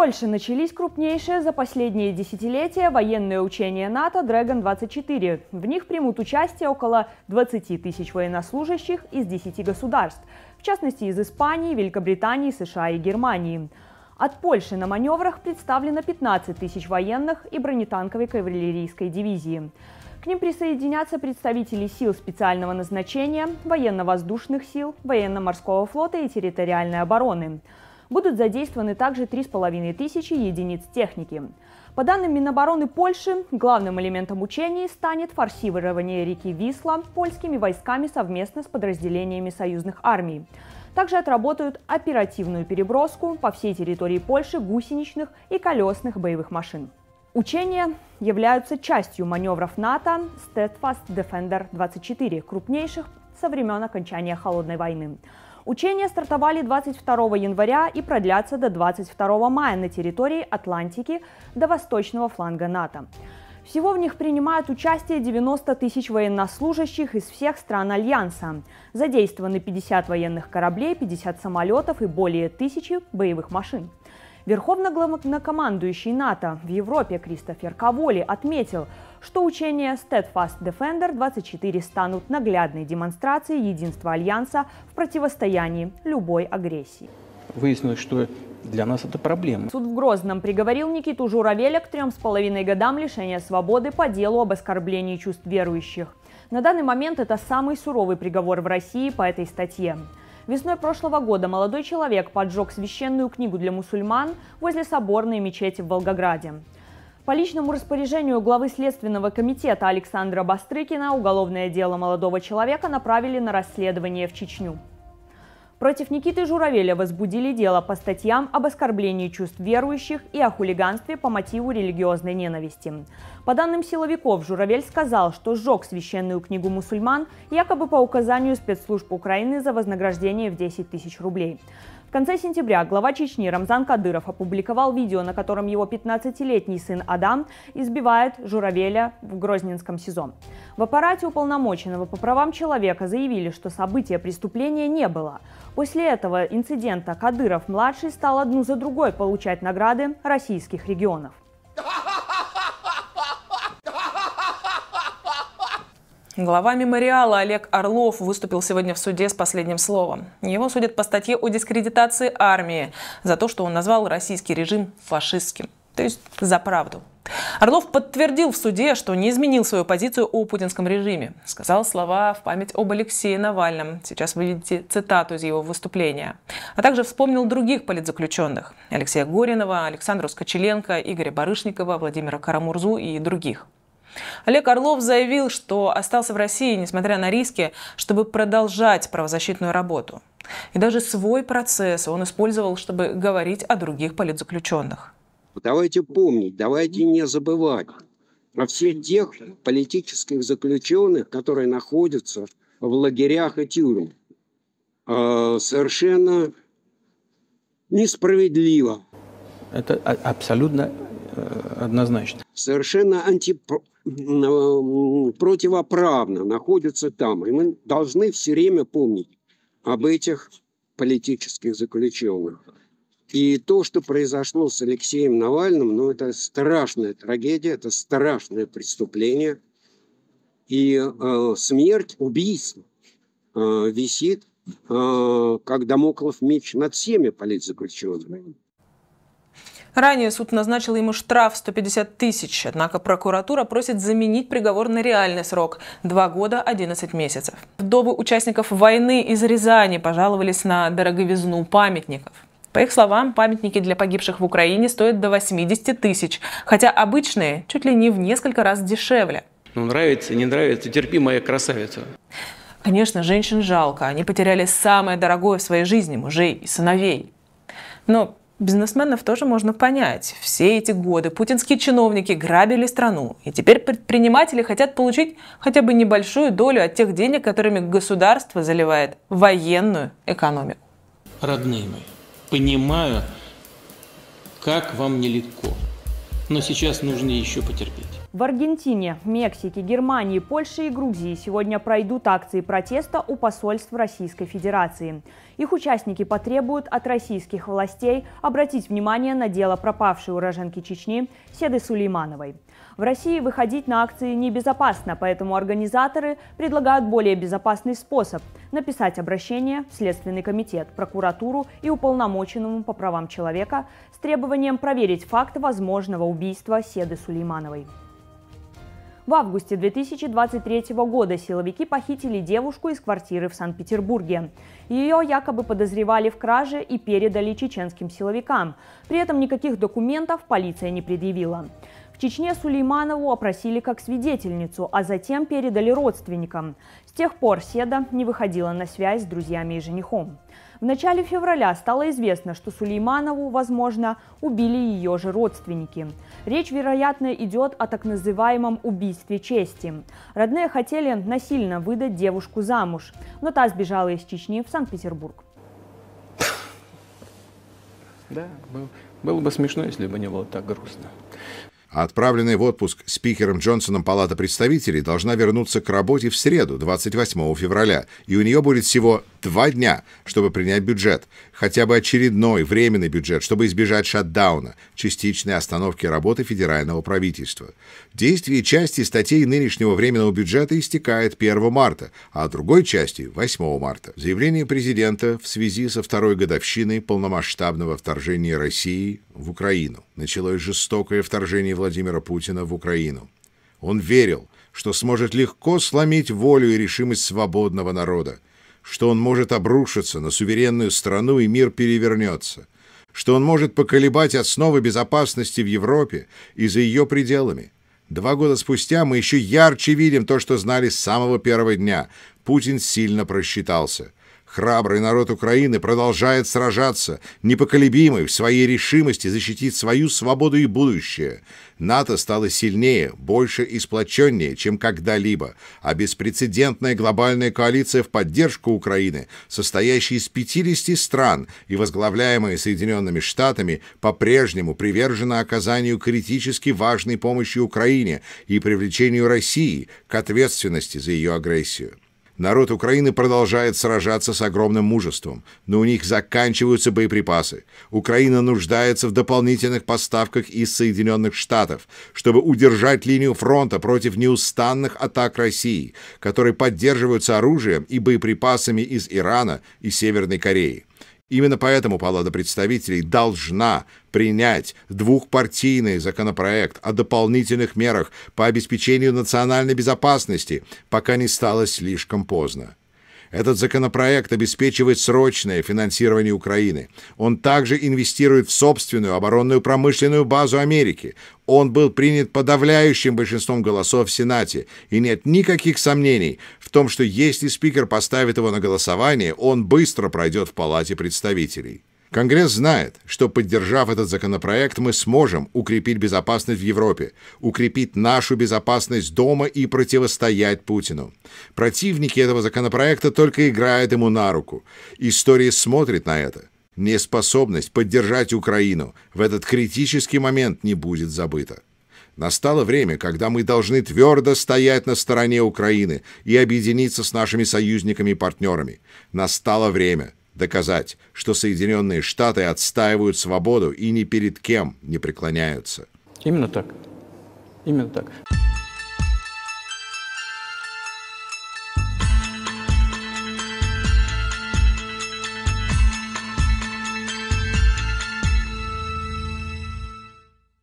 Польше начались крупнейшие за последние десятилетия военные учения НАТО «Дрэгон-24». В них примут участие около 20 тысяч военнослужащих из 10 государств, в частности из Испании, Великобритании, США и Германии. От Польши на маневрах представлено 15 тысяч военных и бронетанковой кавалерийской дивизии. К ним присоединятся представители сил специального назначения, военно-воздушных сил, военно-морского флота и территориальной обороны будут задействованы также 3,5 тысячи единиц техники. По данным Минобороны Польши, главным элементом учений станет форсирование реки Висла польскими войсками совместно с подразделениями союзных армий. Также отработают оперативную переброску по всей территории Польши гусеничных и колесных боевых машин. Учения являются частью маневров НАТО Steadfast Defender 24, крупнейших со времен окончания Холодной войны. Учения стартовали 22 января и продлятся до 22 мая на территории Атлантики до восточного фланга НАТО. Всего в них принимают участие 90 тысяч военнослужащих из всех стран Альянса. Задействованы 50 военных кораблей, 50 самолетов и более тысячи боевых машин. главнокомандующий НАТО в Европе Кристофер Каволи отметил, что учения Steadfast Defender 24 станут наглядной демонстрацией единства Альянса в противостоянии любой агрессии. Выяснилось, что для нас это проблема. Суд в Грозном приговорил Никиту Журавеля к трем с половиной годам лишения свободы по делу об оскорблении чувств верующих. На данный момент это самый суровый приговор в России по этой статье. Весной прошлого года молодой человек поджег священную книгу для мусульман возле соборной мечети в Волгограде. По личному распоряжению главы Следственного комитета Александра Бастрыкина уголовное дело молодого человека направили на расследование в Чечню. Против Никиты Журавеля возбудили дело по статьям об оскорблении чувств верующих и о хулиганстве по мотиву религиозной ненависти. По данным силовиков, Журавель сказал, что сжег священную книгу мусульман якобы по указанию спецслужб Украины за вознаграждение в 10 тысяч рублей. В конце сентября глава Чечни Рамзан Кадыров опубликовал видео, на котором его 15-летний сын Адам избивает журавеля в Грозненском СИЗО. В аппарате уполномоченного по правам человека заявили, что события преступления не было. После этого инцидента Кадыров-младший стал одну за другой получать награды российских регионов. Глава мемориала Олег Орлов выступил сегодня в суде с последним словом. Его судят по статье о дискредитации армии за то, что он назвал российский режим фашистским. То есть за правду. Орлов подтвердил в суде, что не изменил свою позицию о путинском режиме. Сказал слова в память об Алексее Навальном. Сейчас вы видите цитату из его выступления. А также вспомнил других политзаключенных. Алексея Горинова, Александра Скочеленко, Игоря Барышникова, Владимира Карамурзу и других. Олег Орлов заявил, что остался в России, несмотря на риски, чтобы продолжать правозащитную работу. И даже свой процесс он использовал, чтобы говорить о других политзаключенных. Давайте помнить, давайте не забывать о всех тех политических заключенных, которые находятся в лагерях и тюрьмах. А, совершенно несправедливо. Это а, абсолютно э, однозначно совершенно э, противоправно находятся там. И мы должны все время помнить об этих политических заключенных. И то, что произошло с Алексеем Навальным, ну это страшная трагедия, это страшное преступление. И э, смерть, убийство э, висит, э, как домоклов меч над всеми политзаключенными. Ранее суд назначил ему штраф 150 тысяч, однако прокуратура просит заменить приговор на реальный срок – 2 года 11 месяцев. Вдовы участников войны из Рязани пожаловались на дороговизну памятников. По их словам, памятники для погибших в Украине стоят до 80 тысяч, хотя обычные чуть ли не в несколько раз дешевле. Ну, нравится, не нравится, терпи, моя красавица. Конечно, женщин жалко. Они потеряли самое дорогое в своей жизни – мужей и сыновей. Но бизнесменов тоже можно понять. Все эти годы путинские чиновники грабили страну, и теперь предприниматели хотят получить хотя бы небольшую долю от тех денег, которыми государство заливает военную экономику. Родные мои, понимаю, как вам нелегко но сейчас нужно еще потерпеть. В Аргентине, Мексике, Германии, Польше и Грузии сегодня пройдут акции протеста у посольств Российской Федерации. Их участники потребуют от российских властей обратить внимание на дело пропавшей уроженки Чечни Седы Сулеймановой. В России выходить на акции небезопасно, поэтому организаторы предлагают более безопасный способ – написать обращение в Следственный комитет, прокуратуру и уполномоченному по правам человека с требованием проверить факт возможного убийства убийства Седы Сулеймановой. В августе 2023 года силовики похитили девушку из квартиры в Санкт-Петербурге. Ее якобы подозревали в краже и передали чеченским силовикам. При этом никаких документов полиция не предъявила. Чечне Сулейманову опросили как свидетельницу, а затем передали родственникам. С тех пор Седа не выходила на связь с друзьями и женихом. В начале февраля стало известно, что Сулейманову, возможно, убили ее же родственники. Речь, вероятно, идет о так называемом убийстве чести. Родные хотели насильно выдать девушку замуж, но та сбежала из Чечни в Санкт-Петербург. Да, было бы смешно, если бы не было так грустно. А отправленная в отпуск спикером Джонсоном Палата представителей должна вернуться к работе в среду, 28 февраля, и у нее будет всего два дня, чтобы принять бюджет, хотя бы очередной временный бюджет, чтобы избежать шатдауна, частичной остановки работы федерального правительства. Действие части статей нынешнего временного бюджета истекает 1 марта, а другой части – 8 марта. Заявление президента в связи со второй годовщиной полномасштабного вторжения России в Украину. Началось жестокое вторжение Владимира Путина в Украину. Он верил, что сможет легко сломить волю и решимость свободного народа, что он может обрушиться на суверенную страну и мир перевернется, что он может поколебать основы безопасности в Европе и за ее пределами. Два года спустя мы еще ярче видим то, что знали с самого первого дня. Путин сильно просчитался – Храбрый народ Украины продолжает сражаться, непоколебимый в своей решимости защитить свою свободу и будущее. НАТО стало сильнее, больше и сплоченнее, чем когда-либо, а беспрецедентная глобальная коалиция в поддержку Украины, состоящая из 50 стран и возглавляемая Соединенными Штатами, по-прежнему привержена оказанию критически важной помощи Украине и привлечению России к ответственности за ее агрессию. Народ Украины продолжает сражаться с огромным мужеством, но у них заканчиваются боеприпасы. Украина нуждается в дополнительных поставках из Соединенных Штатов, чтобы удержать линию фронта против неустанных атак России, которые поддерживаются оружием и боеприпасами из Ирана и Северной Кореи. Именно поэтому Палата представителей должна принять двухпартийный законопроект о дополнительных мерах по обеспечению национальной безопасности, пока не стало слишком поздно. Этот законопроект обеспечивает срочное финансирование Украины. Он также инвестирует в собственную оборонную промышленную базу Америки. Он был принят подавляющим большинством голосов в Сенате. И нет никаких сомнений, в том, что если спикер поставит его на голосование, он быстро пройдет в Палате представителей. Конгресс знает, что, поддержав этот законопроект, мы сможем укрепить безопасность в Европе, укрепить нашу безопасность дома и противостоять Путину. Противники этого законопроекта только играют ему на руку. История смотрит на это. Неспособность поддержать Украину в этот критический момент не будет забыта. Настало время, когда мы должны твердо стоять на стороне Украины и объединиться с нашими союзниками и партнерами. Настало время доказать, что Соединенные Штаты отстаивают свободу и ни перед кем не преклоняются. Именно так. Именно так.